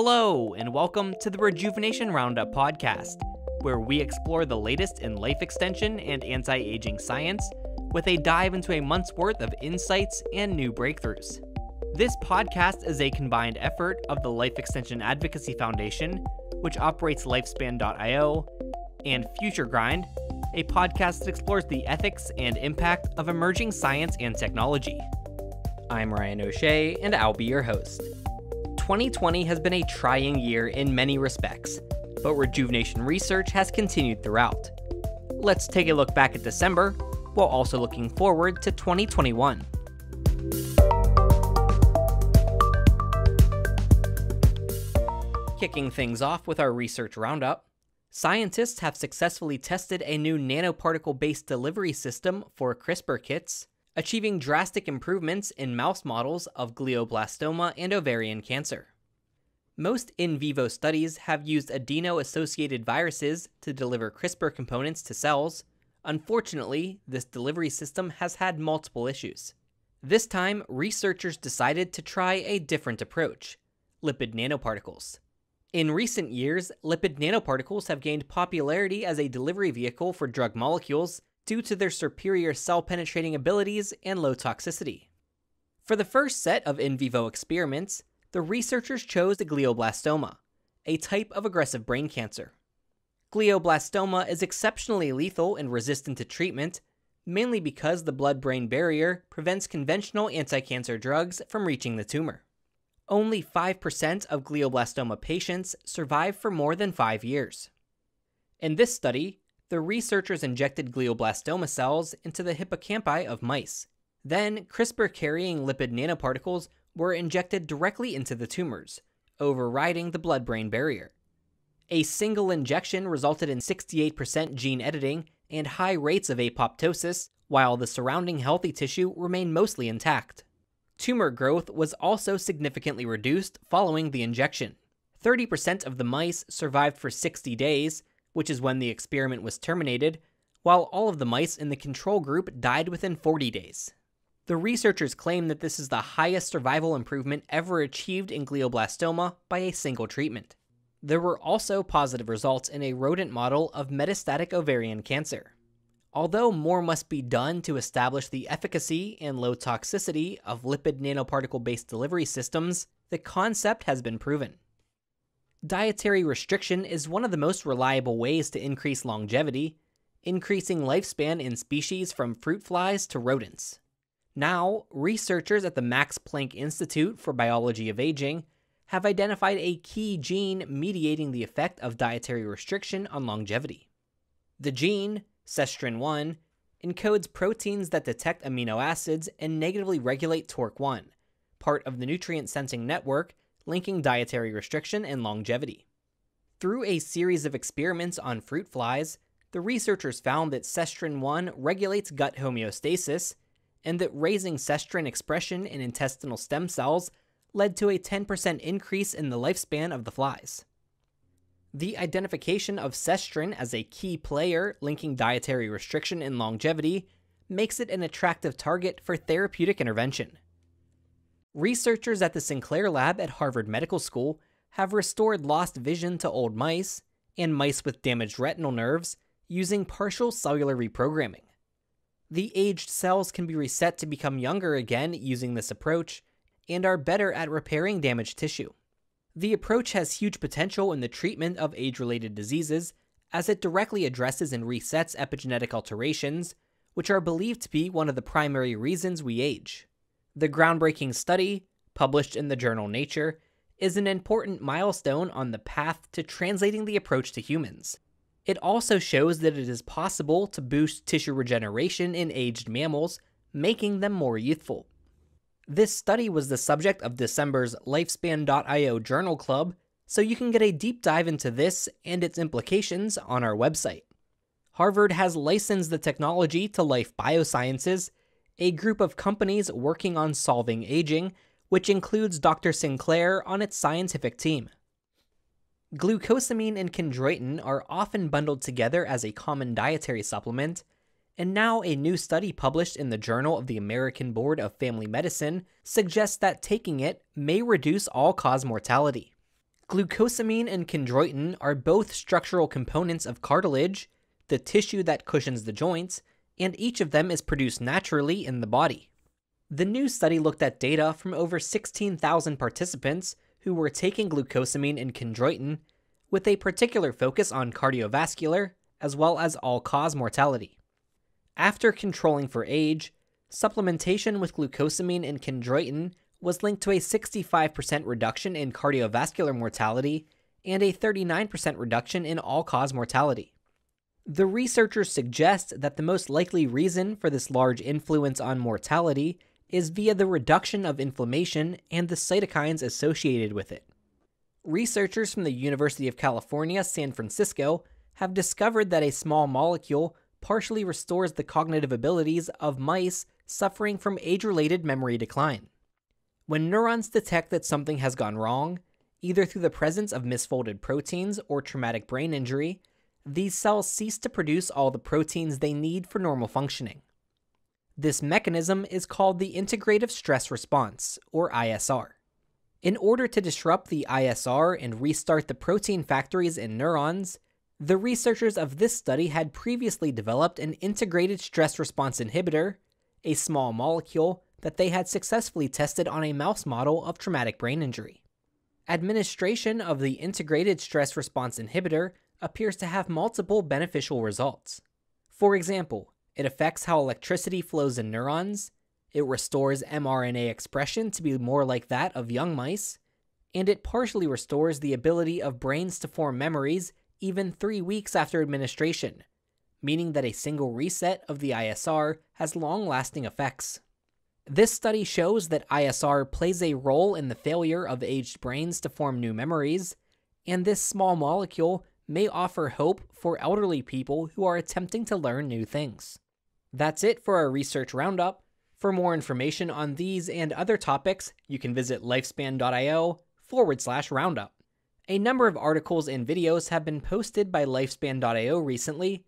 Hello, and welcome to the Rejuvenation Roundup podcast, where we explore the latest in life extension and anti aging science with a dive into a month's worth of insights and new breakthroughs. This podcast is a combined effort of the Life Extension Advocacy Foundation, which operates lifespan.io, and Future Grind, a podcast that explores the ethics and impact of emerging science and technology. I'm Ryan O'Shea, and I'll be your host. 2020 has been a trying year in many respects, but rejuvenation research has continued throughout. Let's take a look back at December, while also looking forward to 2021. Kicking things off with our research roundup, scientists have successfully tested a new nanoparticle based delivery system for CRISPR kits, achieving drastic improvements in mouse models of glioblastoma and ovarian cancer. Most in vivo studies have used adeno associated viruses to deliver CRISPR components to cells. Unfortunately, this delivery system has had multiple issues. This time, researchers decided to try a different approach lipid nanoparticles. In recent years, lipid nanoparticles have gained popularity as a delivery vehicle for drug molecules due to their superior cell penetrating abilities and low toxicity. For the first set of in vivo experiments, the researchers chose a glioblastoma, a type of aggressive brain cancer. Glioblastoma is exceptionally lethal and resistant to treatment, mainly because the blood brain barrier prevents conventional anticancer drugs from reaching the tumor. Only 5% of glioblastoma patients survive for more than 5 years. In this study, the researchers injected glioblastoma cells into the hippocampi of mice. Then, CRISPR carrying lipid nanoparticles were injected directly into the tumors, overriding the blood brain barrier. A single injection resulted in 68% gene editing and high rates of apoptosis, while the surrounding healthy tissue remained mostly intact. Tumor growth was also significantly reduced following the injection. 30% of the mice survived for 60 days, which is when the experiment was terminated, while all of the mice in the control group died within 40 days. The researchers claim that this is the highest survival improvement ever achieved in glioblastoma by a single treatment. There were also positive results in a rodent model of metastatic ovarian cancer. Although more must be done to establish the efficacy and low toxicity of lipid nanoparticle based delivery systems, the concept has been proven. Dietary restriction is one of the most reliable ways to increase longevity, increasing lifespan in species from fruit flies to rodents. Now, researchers at the Max Planck Institute for Biology of Aging have identified a key gene mediating the effect of dietary restriction on longevity. The gene, Sestrin1, encodes proteins that detect amino acids and negatively regulate TORC1, part of the nutrient sensing network linking dietary restriction and longevity. Through a series of experiments on fruit flies, the researchers found that sestrin 1 regulates gut homeostasis and that raising sestrin expression in intestinal stem cells led to a 10% increase in the lifespan of the flies. The identification of sestrin as a key player linking dietary restriction and longevity makes it an attractive target for therapeutic intervention. Researchers at the Sinclair Lab at Harvard Medical School have restored lost vision to old mice and mice with damaged retinal nerves using partial cellular reprogramming. The aged cells can be reset to become younger again using this approach and are better at repairing damaged tissue. The approach has huge potential in the treatment of age related diseases as it directly addresses and resets epigenetic alterations, which are believed to be one of the primary reasons we age. The groundbreaking study, published in the journal Nature, is an important milestone on the path to translating the approach to humans. It also shows that it is possible to boost tissue regeneration in aged mammals, making them more youthful. This study was the subject of December's Lifespan.io Journal Club, so you can get a deep dive into this and its implications on our website. Harvard has licensed the technology to Life Biosciences a group of companies working on solving aging, which includes Dr. Sinclair on its scientific team. Glucosamine and chondroitin are often bundled together as a common dietary supplement, and now a new study published in the Journal of the American Board of Family Medicine suggests that taking it may reduce all cause mortality. Glucosamine and chondroitin are both structural components of cartilage, the tissue that cushions the joints, and each of them is produced naturally in the body. The new study looked at data from over 16,000 participants who were taking glucosamine and chondroitin, with a particular focus on cardiovascular as well as all cause mortality. After controlling for age, supplementation with glucosamine and chondroitin was linked to a 65% reduction in cardiovascular mortality and a 39% reduction in all cause mortality. The researchers suggest that the most likely reason for this large influence on mortality is via the reduction of inflammation and the cytokines associated with it. Researchers from the University of California, San Francisco, have discovered that a small molecule partially restores the cognitive abilities of mice suffering from age related memory decline. When neurons detect that something has gone wrong, either through the presence of misfolded proteins or traumatic brain injury, these cells cease to produce all the proteins they need for normal functioning. This mechanism is called the integrative stress response, or ISR. In order to disrupt the ISR and restart the protein factories in neurons, the researchers of this study had previously developed an integrated stress response inhibitor, a small molecule that they had successfully tested on a mouse model of traumatic brain injury. Administration of the integrated stress response inhibitor appears to have multiple beneficial results. For example, it affects how electricity flows in neurons, it restores mRNA expression to be more like that of young mice, and it partially restores the ability of brains to form memories even three weeks after administration, meaning that a single reset of the ISR has long lasting effects. This study shows that ISR plays a role in the failure of aged brains to form new memories, and this small molecule may offer hope for elderly people who are attempting to learn new things. That's it for our research roundup. For more information on these and other topics, you can visit lifespan.io forward slash roundup. A number of articles and videos have been posted by lifespan.io recently,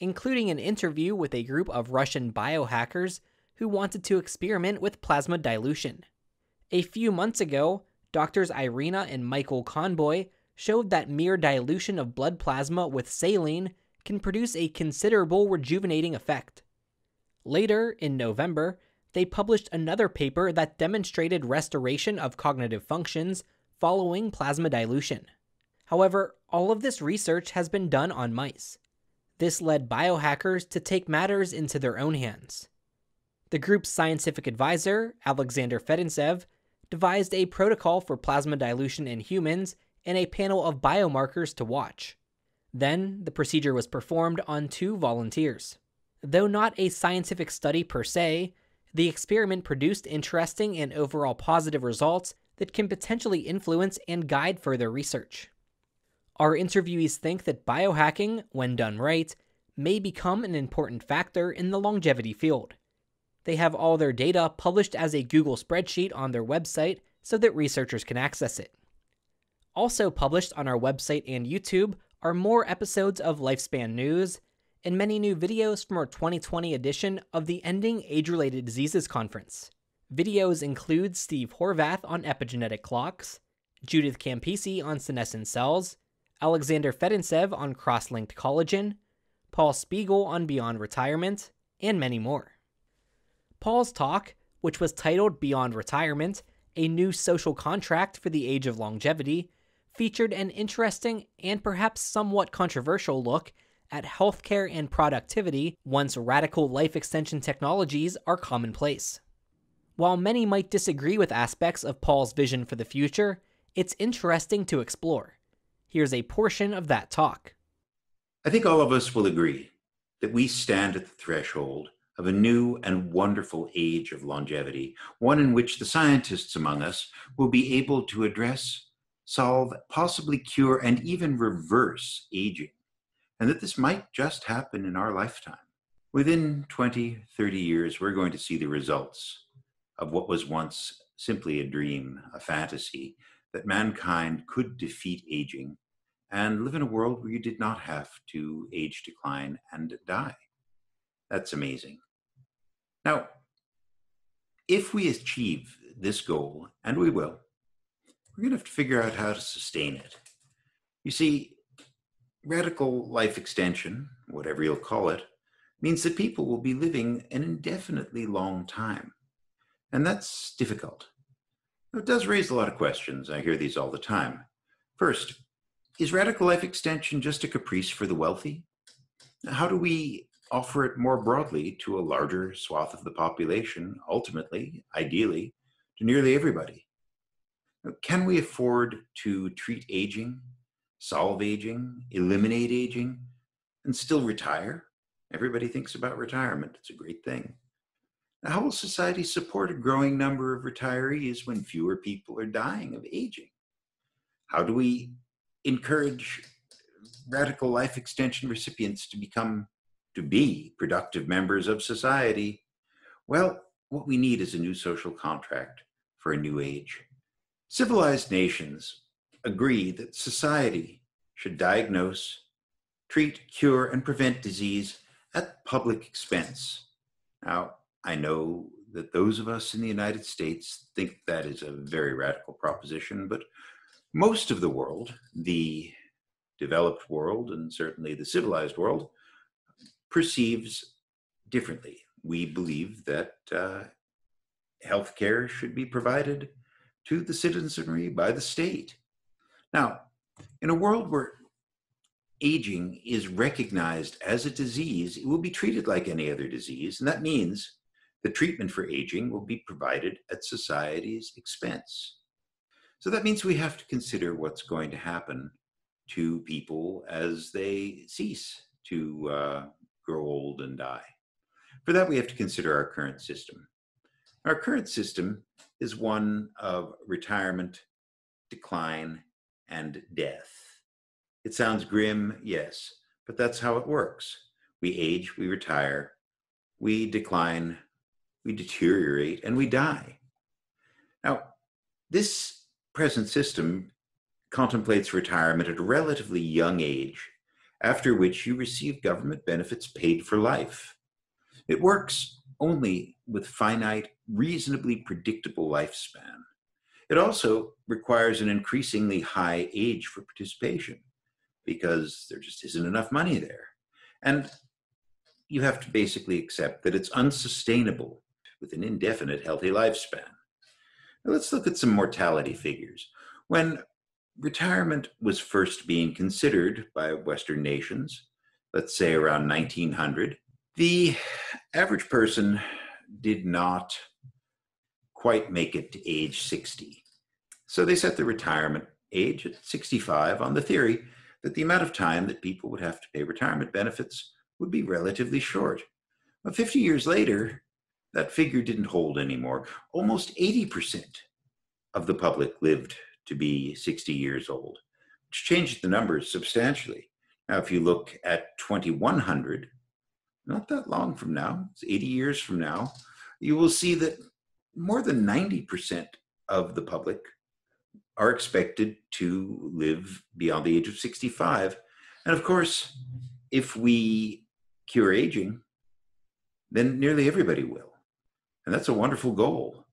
including an interview with a group of Russian biohackers who wanted to experiment with plasma dilution. A few months ago, doctors Irina and Michael Conboy showed that mere dilution of blood plasma with saline can produce a considerable rejuvenating effect. Later, in November, they published another paper that demonstrated restoration of cognitive functions following plasma dilution. However, all of this research has been done on mice. This led biohackers to take matters into their own hands. The group's scientific advisor, Alexander Fedinsev, devised a protocol for plasma dilution in humans and a panel of biomarkers to watch. Then, the procedure was performed on two volunteers. Though not a scientific study per se, the experiment produced interesting and overall positive results that can potentially influence and guide further research. Our interviewees think that biohacking, when done right, may become an important factor in the longevity field. They have all their data published as a Google spreadsheet on their website so that researchers can access it. Also published on our website and YouTube are more episodes of Lifespan News and many new videos from our 2020 edition of the Ending Age Related Diseases Conference. Videos include Steve Horvath on epigenetic clocks, Judith Campisi on senescent cells, Alexander Fedinsev on cross linked collagen, Paul Spiegel on Beyond Retirement, and many more. Paul's talk, which was titled Beyond Retirement A New Social Contract for the Age of Longevity, featured an interesting and perhaps somewhat controversial look at healthcare and productivity once radical life extension technologies are commonplace. While many might disagree with aspects of Paul's vision for the future, it's interesting to explore. Here's a portion of that talk. I think all of us will agree that we stand at the threshold of a new and wonderful age of longevity, one in which the scientists among us will be able to address solve, possibly cure, and even reverse aging, and that this might just happen in our lifetime. Within 20, 30 years, we're going to see the results of what was once simply a dream, a fantasy, that mankind could defeat aging and live in a world where you did not have to age, decline, and die. That's amazing. Now, if we achieve this goal, and we will, we're going to have to figure out how to sustain it. You see, radical life extension, whatever you'll call it, means that people will be living an indefinitely long time. And that's difficult. It does raise a lot of questions. I hear these all the time. First, is radical life extension just a caprice for the wealthy? How do we offer it more broadly to a larger swath of the population, ultimately, ideally, to nearly everybody? Can we afford to treat aging, solve aging, eliminate aging, and still retire? Everybody thinks about retirement. It's a great thing. How will society support a growing number of retirees when fewer people are dying of aging? How do we encourage radical life extension recipients to become, to be productive members of society? Well, what we need is a new social contract for a new age. Civilized nations agree that society should diagnose, treat, cure, and prevent disease at public expense. Now, I know that those of us in the United States think that is a very radical proposition, but most of the world, the developed world, and certainly the civilized world, perceives differently. We believe that uh, healthcare should be provided to the citizenry by the state. Now, in a world where aging is recognized as a disease, it will be treated like any other disease, and that means the treatment for aging will be provided at society's expense. So that means we have to consider what's going to happen to people as they cease to uh, grow old and die. For that, we have to consider our current system. Our current system is one of retirement, decline, and death. It sounds grim, yes, but that's how it works. We age, we retire, we decline, we deteriorate, and we die. Now, this present system contemplates retirement at a relatively young age, after which you receive government benefits paid for life. It works only with finite reasonably predictable lifespan. It also requires an increasingly high age for participation because there just isn't enough money there. And you have to basically accept that it's unsustainable with an indefinite healthy lifespan. Now let's look at some mortality figures. When retirement was first being considered by Western nations, let's say around 1900, the average person did not quite make it to age 60. So they set the retirement age at 65 on the theory that the amount of time that people would have to pay retirement benefits would be relatively short. But 50 years later, that figure didn't hold anymore. Almost 80% of the public lived to be 60 years old, which changed the numbers substantially. Now, if you look at 2100, not that long from now, it's 80 years from now, you will see that more than 90% of the public are expected to live beyond the age of 65. And of course, if we cure aging, then nearly everybody will. And that's a wonderful goal.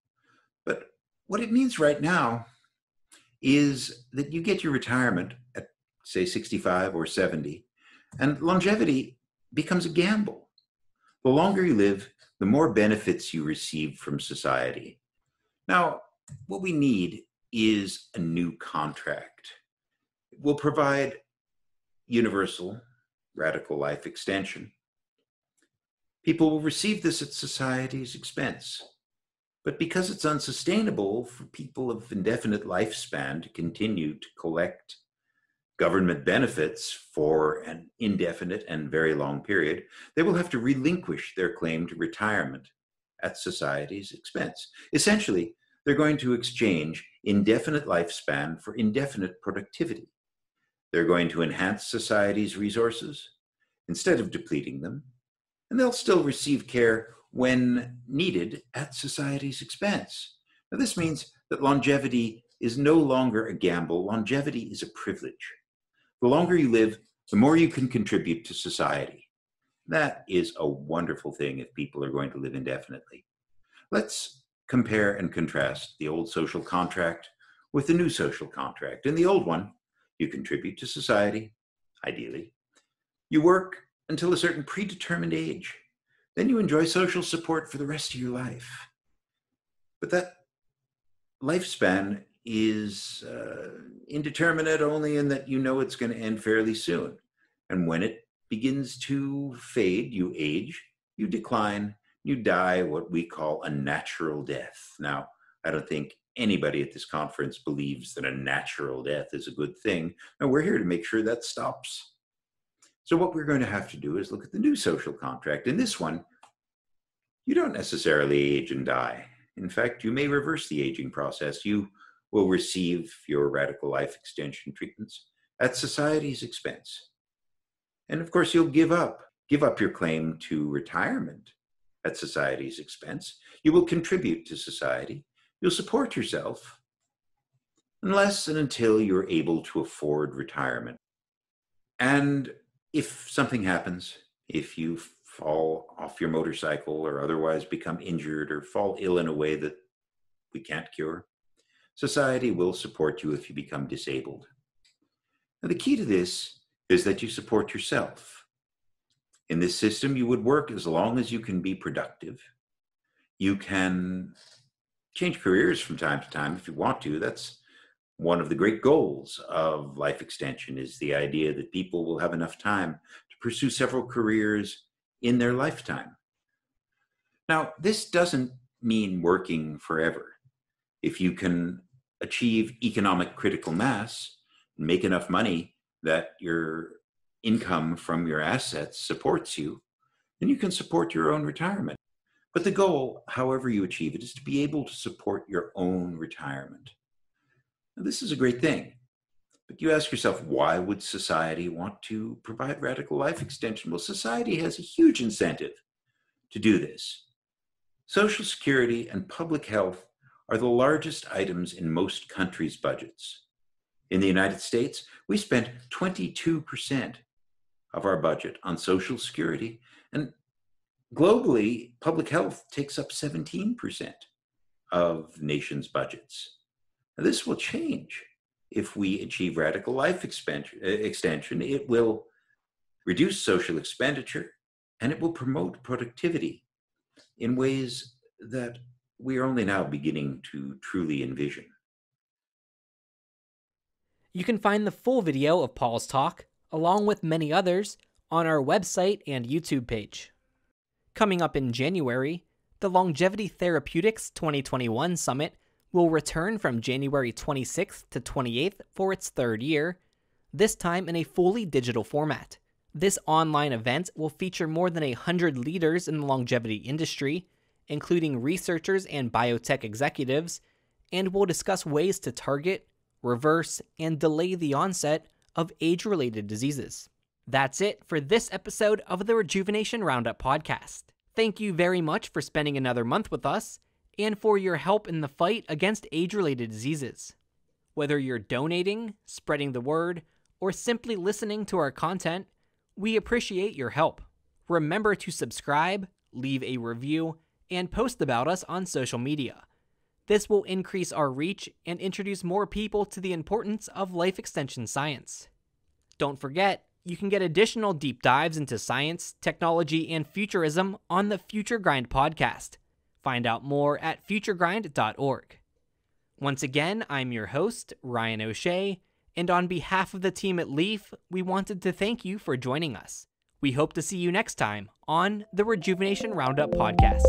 But what it means right now is that you get your retirement at, say, 65 or 70, and longevity becomes a gamble. The longer you live, the more benefits you receive from society. Now, what we need is a new contract. we will provide universal radical life extension. People will receive this at society's expense. But because it's unsustainable for people of indefinite lifespan to continue to collect government benefits for an indefinite and very long period, they will have to relinquish their claim to retirement at society's expense. Essentially, they're going to exchange indefinite lifespan for indefinite productivity. They're going to enhance society's resources instead of depleting them, and they'll still receive care when needed at society's expense. Now, this means that longevity is no longer a gamble, longevity is a privilege. The longer you live, the more you can contribute to society. That is a wonderful thing if people are going to live indefinitely. Let's compare and contrast the old social contract with the new social contract. In the old one, you contribute to society, ideally. You work until a certain predetermined age. Then you enjoy social support for the rest of your life. But that lifespan is uh, indeterminate only in that you know it's going to end fairly soon. And when it begins to fade, you age, you decline, you die what we call a natural death. Now, I don't think anybody at this conference believes that a natural death is a good thing. And we're here to make sure that stops. So, what we're going to have to do is look at the new social contract. In this one, you don't necessarily age and die. In fact, you may reverse the aging process. You will receive your radical life extension treatments at society's expense. And of course, you'll give up, give up your claim to retirement at society's expense. You will contribute to society. You'll support yourself unless and until you're able to afford retirement. And if something happens, if you fall off your motorcycle or otherwise become injured or fall ill in a way that we can't cure, Society will support you if you become disabled. Now, the key to this is that you support yourself. In this system, you would work as long as you can be productive. You can change careers from time to time if you want to. That's one of the great goals of life extension is the idea that people will have enough time to pursue several careers in their lifetime. Now, this doesn't mean working forever if you can achieve economic critical mass, make enough money that your income from your assets supports you, then you can support your own retirement. But the goal, however you achieve it, is to be able to support your own retirement. Now, this is a great thing. But you ask yourself, why would society want to provide radical life extension? Well, society has a huge incentive to do this. Social Security and public health are the largest items in most countries' budgets. In the United States, we spend 22% of our budget on Social Security, and globally, public health takes up 17% of nations' budgets. Now, this will change if we achieve radical life eh, extension. It will reduce social expenditure and it will promote productivity in ways that we are only now beginning to truly envision. You can find the full video of Paul's talk, along with many others, on our website and YouTube page. Coming up in January, the Longevity Therapeutics 2021 Summit will return from January 26th to 28th for its third year, this time in a fully digital format. This online event will feature more than 100 leaders in the longevity industry, including researchers and biotech executives, and we will discuss ways to target, reverse, and delay the onset of age related diseases. That's it for this episode of the Rejuvenation Roundup podcast. Thank you very much for spending another month with us and for your help in the fight against age related diseases. Whether you're donating, spreading the word, or simply listening to our content, we appreciate your help. Remember to subscribe, leave a review, and post about us on social media. This will increase our reach and introduce more people to the importance of life extension science. Don't forget, you can get additional deep dives into science, technology, and futurism on the Future Grind podcast. Find out more at futuregrind.org. Once again, I'm your host, Ryan O'Shea, and on behalf of the team at Leaf, we wanted to thank you for joining us. We hope to see you next time on the Rejuvenation Roundup podcast.